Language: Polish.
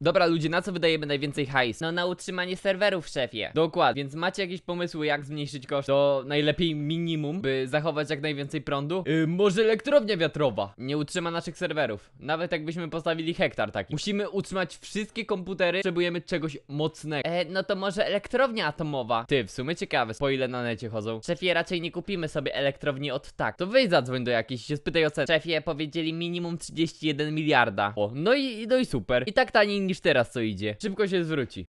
Dobra ludzie, na co wydajemy najwięcej hajs? No na utrzymanie serwerów szefie Dokładnie, więc macie jakieś pomysły jak zmniejszyć koszt To najlepiej minimum, by zachować jak najwięcej prądu? Yy, może elektrownia wiatrowa? Nie utrzyma naszych serwerów Nawet jakbyśmy postawili hektar taki Musimy utrzymać wszystkie komputery, potrzebujemy czegoś mocnego e, no to może elektrownia atomowa Ty, w sumie ciekawe, po ile na necie chodzą Szefie, raczej nie kupimy sobie elektrowni od tak To wyjdź zadzwoń do jakiejś, się spytaj o cenę Szefie, powiedzieli minimum 31 miliarda O, no i, no i super I tak taniej niż teraz co idzie. Szybko się zwróci.